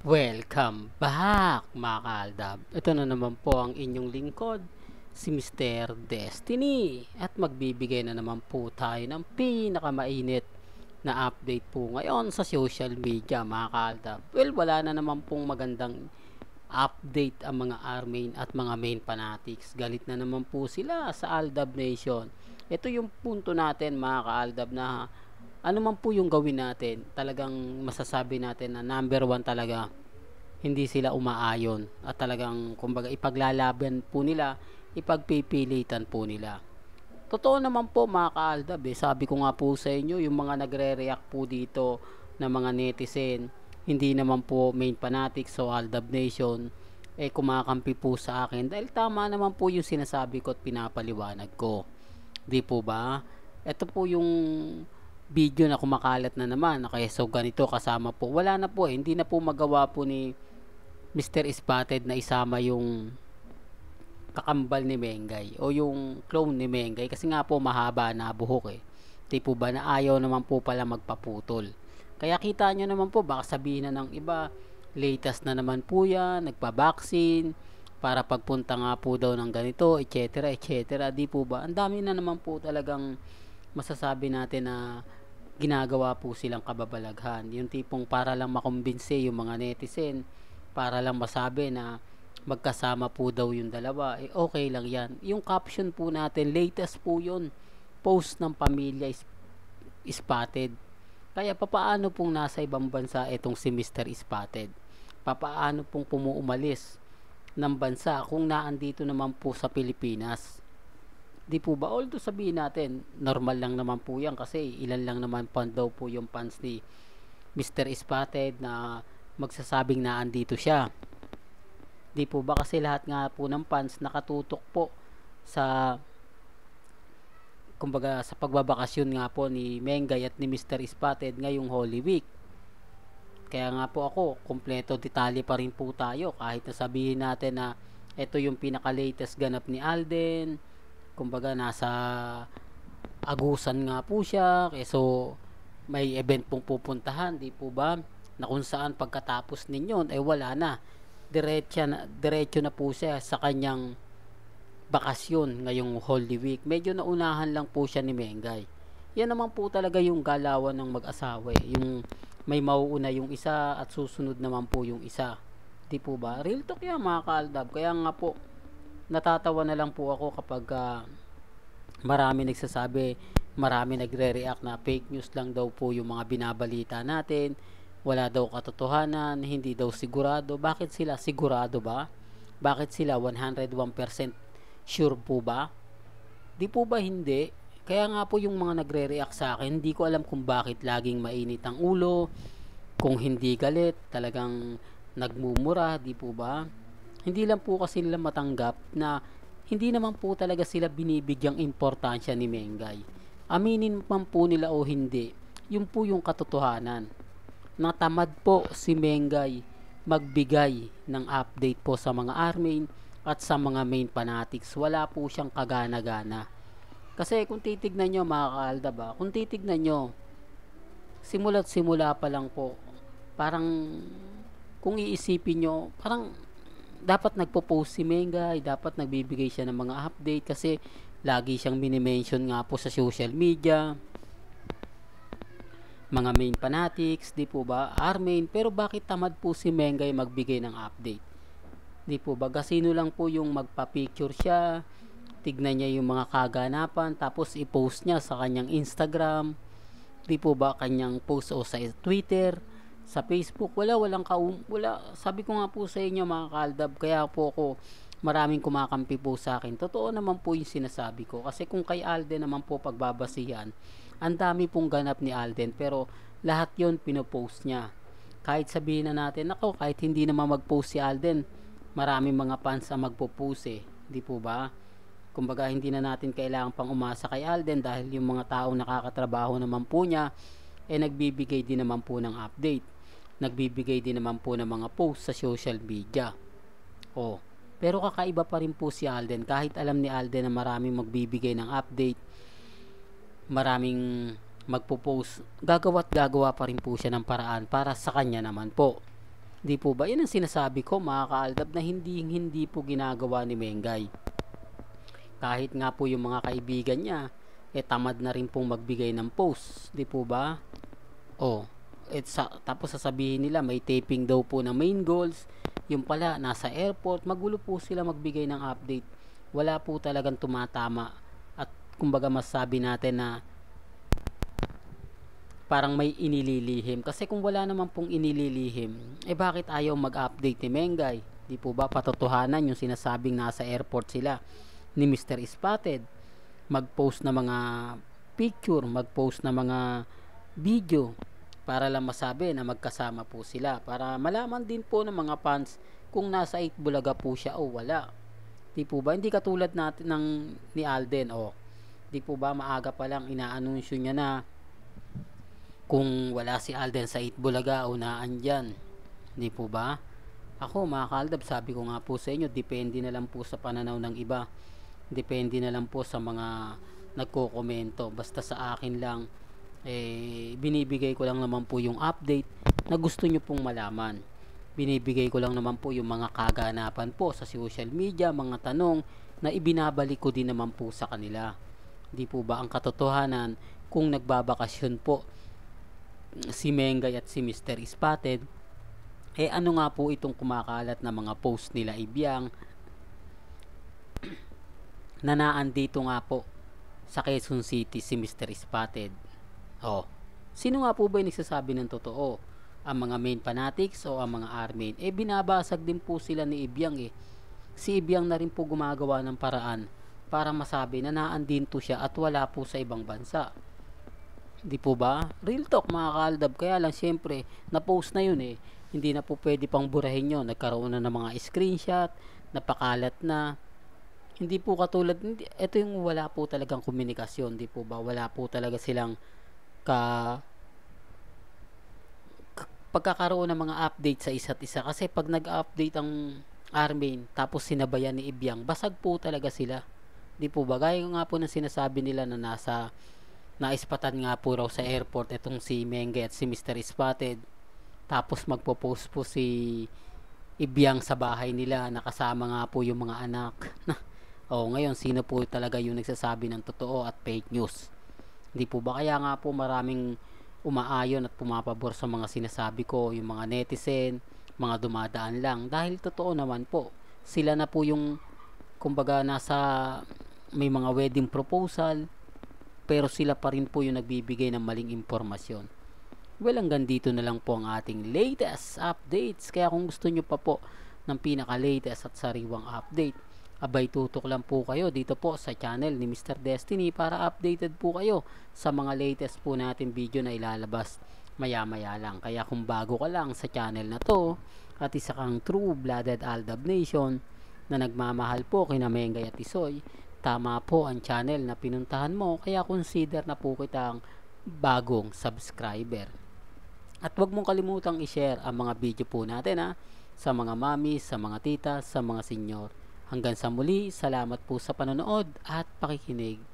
Welcome back mga kaaldab. Ito na naman po ang inyong lingkod, si Mr. Destiny. At magbibigay na naman po tayo ng pinakamainit na update po ngayon sa social media mga kaaldab. Well, wala na naman pong magandang update ang mga Armin at mga main fanatics. Galit na naman po sila sa Aldab Nation. Ito yung punto natin mga kaaldab na ano man po yung gawin natin, talagang masasabi natin na number one talaga, hindi sila umaayon at talagang kumbaga ipaglalaban po nila, ipagpipilitan po nila. Totoo naman po mga kaaldab eh. Sabi ko nga po sa inyo, yung mga nagre-react po dito na mga netizen, hindi naman po main fanatic so Aldab Nation eh kumakampi po sa akin dahil tama naman po yung sinasabi ko at pinapaliwanag ko. Di po ba? Ito po yung video na kumakalat na naman. Okay, so ganito kasama po. Wala na po eh. Hindi na po magawa po ni Mr. Spotted na isama yung kakambal ni Mengay o yung clone ni Mengay kasi nga po mahaba na buhok eh. Tipo ba na ayaw naman po pala magpaputol. Kaya kita nyo naman po baka sabihin na ng iba latest na naman po yan, nagpa-vaccine para pagpunta nga po daw ng ganito, etc. etc. Di po ba? Ang dami na naman po talagang masasabi natin na ginagawa po silang kababalaghan. Yung tipong para lang makumbinse yung mga netizen, para lang masabi na magkasama po daw yung dalawa, eh okay lang yan. Yung caption po natin, latest po yun, post ng pamilya is, spotted. Kaya papaano pong nasa ibang bansa itong si Mr. Spotted? Papaano pong pumuumalis ng bansa kung naandito naman po sa Pilipinas? Di po ba? Although sabihin natin, normal lang naman po yan kasi ilan lang naman pound daw po yung pants ni Mr. Spotted na magsasabing na andito siya. Di po ba kasi lahat nga po ng pants nakatutok po sa kumbaga sa pagbabakasyon nga po ni Mengay at ni Mr. Spotted ngayong Holy Week. Kaya nga po ako, kumpleto detalye pa rin po tayo kahit na sabihin natin na ito yung pinaka latest ganap ni Alden, kumbaga nasa agusan nga po siya eh, so may event pong pupuntahan di po ba na kung saan pagkatapos ninyo ay eh, wala na diretso na diretso na po siya sa kanyang bakasyon ngayong Holy Week medyo naunahan lang po siya ni Mengay yan naman po talaga yung galawan ng mag-asawa eh. yung may mauuna yung isa at susunod naman po yung isa di po ba real talk yan mga kaaldab kaya nga po natatawa na lang po ako kapag uh, marami nagsasabi, marami nagre-react na fake news lang daw po yung mga binabalita natin, wala daw katotohanan, hindi daw sigurado. Bakit sila sigurado ba? Bakit sila 101% sure po ba? Di po ba hindi? Kaya nga po yung mga nagre-react sa akin, hindi ko alam kung bakit laging mainit ang ulo, kung hindi galit, talagang nagmumura, di po ba? hindi lang po kasi nila matanggap na hindi naman po talaga sila binibigyang importansya ni Mengay. Aminin man po nila o hindi, yun po yung katotohanan. Natamad po si Mengay magbigay ng update po sa mga army at sa mga main fanatics. Wala po siyang kagana-gana. Kasi kung titignan nyo mga kaalda ba, kung titignan nyo, simula't simula pa lang po, parang kung iisipin nyo, parang dapat nagpo-post si Mengay, eh, dapat nagbibigay siya ng mga update kasi lagi siyang minimension nga po sa social media. Mga main fanatics, di po ba? Armain, pero bakit tamad po si Mengay magbigay ng update? Di po ba? Kasino lang po yung magpa-picture siya, tignan niya yung mga kaganapan, tapos i-post niya sa kanyang Instagram, di po ba kanyang post o sa Twitter, sa Facebook wala walang kaum wala sabi ko nga po sa inyo mga kaldab kaya po ako maraming kumakampi po sa akin totoo naman po yung sinasabi ko kasi kung kay Alden naman po pagbabasihan ang dami pong ganap ni Alden pero lahat yon pinopost niya kahit sabihin na natin nako kahit hindi naman magpost si Alden maraming mga fans ang magpo-post eh di po ba kumbaga hindi na natin kailangan pang umasa kay Alden dahil yung mga tao nakakatrabaho naman po niya eh nagbibigay din naman po ng update nagbibigay din naman po ng mga post sa social media. Oh, pero kakaiba pa rin po si Alden kahit alam ni Alden na maraming magbibigay ng update, maraming magpo-post, gagawa't gagawa pa rin po siya ng paraan para sa kanya naman po. Hindi po ba? Yan ang sinasabi ko mga kaaldab na hindi hindi po ginagawa ni Mengay. Kahit nga po yung mga kaibigan niya, eh tamad na rin pong magbigay ng post. Hindi po ba? Oh, at sa, tapos sasabihin nila may taping daw po na main goals yung pala nasa airport magulo po sila magbigay ng update wala po talagang tumatama at kumbaga masabi natin na parang may inililihim kasi kung wala naman pong inililihim eh bakit ayaw mag-update ni Mengay di po ba patotohanan yung sinasabing nasa airport sila ni Mr. Spotted mag-post na mga picture mag-post na mga video para lang masabi na magkasama po sila para malaman din po ng mga fans kung nasa 8 Bulaga po siya o wala. Di po ba? Hindi katulad natin ng ni Alden o. Di po ba maaga pa lang inaanunsyo niya na kung wala si Alden sa 8 Bulaga o naan dyan. Di po ba? Ako mga kaldab, sabi ko nga po sa inyo, depende na lang po sa pananaw ng iba. Depende na lang po sa mga nagko-komento Basta sa akin lang, eh, binibigay ko lang naman po yung update na gusto nyo pong malaman. Binibigay ko lang naman po yung mga kaganapan po sa social media, mga tanong na ibinabalik ko din naman po sa kanila. Hindi po ba ang katotohanan kung nagbabakasyon po si Mengay at si Mr. Ispated, eh ano nga po itong kumakalat na mga post nila ibyang na naandito nga po sa Quezon City si Mr. Spotted Oh, sino nga po ba yung nagsasabi ng totoo? Ang mga main fanatics o ang mga armin? Eh binabasag din po sila ni Ibyang eh. Si Ibyang na rin po gumagawa ng paraan para masabi na naandinto siya at wala po sa ibang bansa. Di po ba? Real talk mga kaaldab. Kaya lang syempre, na-post na yun eh. Hindi na po pwede pang burahin yun. Nagkaroon na ng mga screenshot, napakalat na. Hindi po katulad, hindi, ito yung wala po talagang komunikasyon. Di po ba? Wala po talaga silang ka pagkakaroon ng mga update sa isa't isa kasi pag nag-update ang Armin tapos sinabayan ni Ibyang basag po talaga sila di po ba gaya nga po ng sinasabi nila na nasa naispatan nga po raw sa airport itong si Menge at si Mr. Spotted tapos magpo-post po si Ibyang sa bahay nila nakasama nga po yung mga anak oh ngayon sino po talaga yung nagsasabi ng totoo at fake news hindi po ba kaya nga po maraming umaayon at pumapabor sa mga sinasabi ko, yung mga netizen, mga dumadaan lang. Dahil totoo naman po, sila na po yung kumbaga nasa may mga wedding proposal pero sila pa rin po yung nagbibigay ng maling impormasyon. Well, hanggang dito na lang po ang ating latest updates. Kaya kung gusto nyo pa po ng pinaka-latest at sariwang update, Abay tutok lang po kayo dito po sa channel ni Mr. Destiny para updated po kayo sa mga latest po natin video na ilalabas maya maya lang. Kaya kung bago ka lang sa channel na to at isa kang true blooded Aldab Nation na nagmamahal po kina Mengay at Isoy, tama po ang channel na pinuntahan mo kaya consider na po kitang bagong subscriber. At huwag mong kalimutang i-share ang mga video po natin ha, sa mga mami, sa mga tita, sa mga senior Hanggang sa muli, salamat po sa panonood at pakikinig.